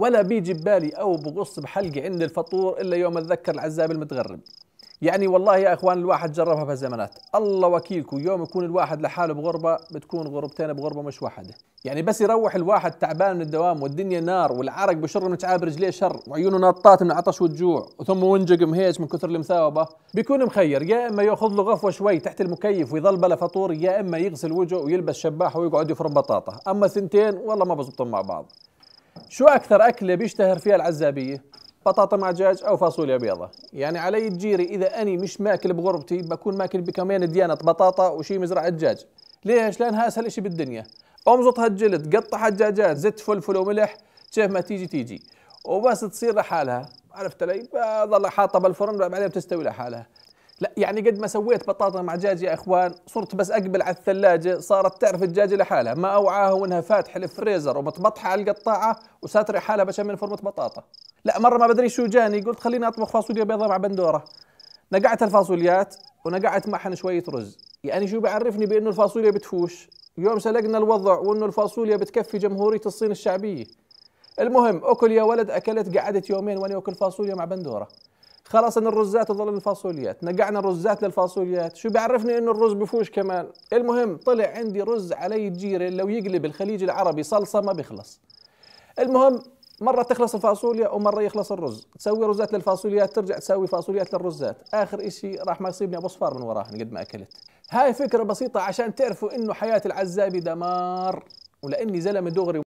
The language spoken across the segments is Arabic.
ولا بيجي ببالي او بقص بحلقي عند الفطور الا يوم اتذكر العزاب المتغرب يعني والله يا اخوان الواحد جربها بهالزمانات الله وكيلكم يوم يكون الواحد لحاله بغربه بتكون غربتين بغربه مش واحده يعني بس يروح الواحد تعبان من الدوام والدنيا نار والعرق بشر من تعاب رجليه شر وعيونه نطات من العطش والجوع وثم ونجق مهيج من كثر المثاوبه بيكون مخير يا اما ياخذ له غفوه شوي تحت المكيف ويظل بلا فطور يا اما يغسل وجهه ويلبس شباحه ويقعد يفرم بطاطا اما ثنتين والله ما بزبطهم مع بعض شو أكثر أكلة بيشتهر فيها العزابية؟ بطاطا مع دجاج أو فاصوليا بيضة يعني علي تجيري إذا أني مش ماكل بغربتي بكون ماكل بكمين ديانة بطاطا وشي مزرعة دجاج ليش؟ لأنها أسهل إشي بالدنيا أمزطها الجلد قطعها هالدجاجات زت فلفل وملح كيف ما تيجي تيجي وبس تصير لحالها عرفت علي؟ بضل حاطها بالفرن بعدين بتستوي لحالها لا يعني قد ما سويت بطاطا مع دجاج يا اخوان صرت بس اقبل على الثلاجه صارت تعرف الدجاجه لحالها ما اوعاها وانها فاتحه الفريزر ومطبطحه على القطاعه وساتره حالها بشم من فرمه بطاطا لا مره ما بدري شو جاني قلت خليني اطبخ فاصوليا بيضاء مع بندوره نقعت الفاصوليات ونقعت معهن شويه رز يعني شو بيعرفني بانه الفاصوليا بتفوش يوم سلقنا الوضع وانه الفاصوليا بتكفي جمهوريه الصين الشعبيه المهم اكل يا ولد اكلت قعدت يومين وانا اكل فاصوليا مع بندوره خلصنا الرزات تظل الفاصوليات نقعنا الرزات للفاصوليات شو بيعرفني انه الرز بفوش كمان المهم طلع عندي رز علي جيره لو يقلب الخليج العربي صلصه ما بيخلص المهم مرة تخلص الفاصوليا ومرة يخلص الرز، تسوي رزات للفاصوليات ترجع تسوي فاصوليات للرزات، آخر إشي راح ما يصيبني أبو صفار من وراهن قد ما أكلت. هاي فكرة بسيطة عشان تعرفوا إنه حياة العزابي دمار ولإني زلمة دغري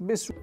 Beijo.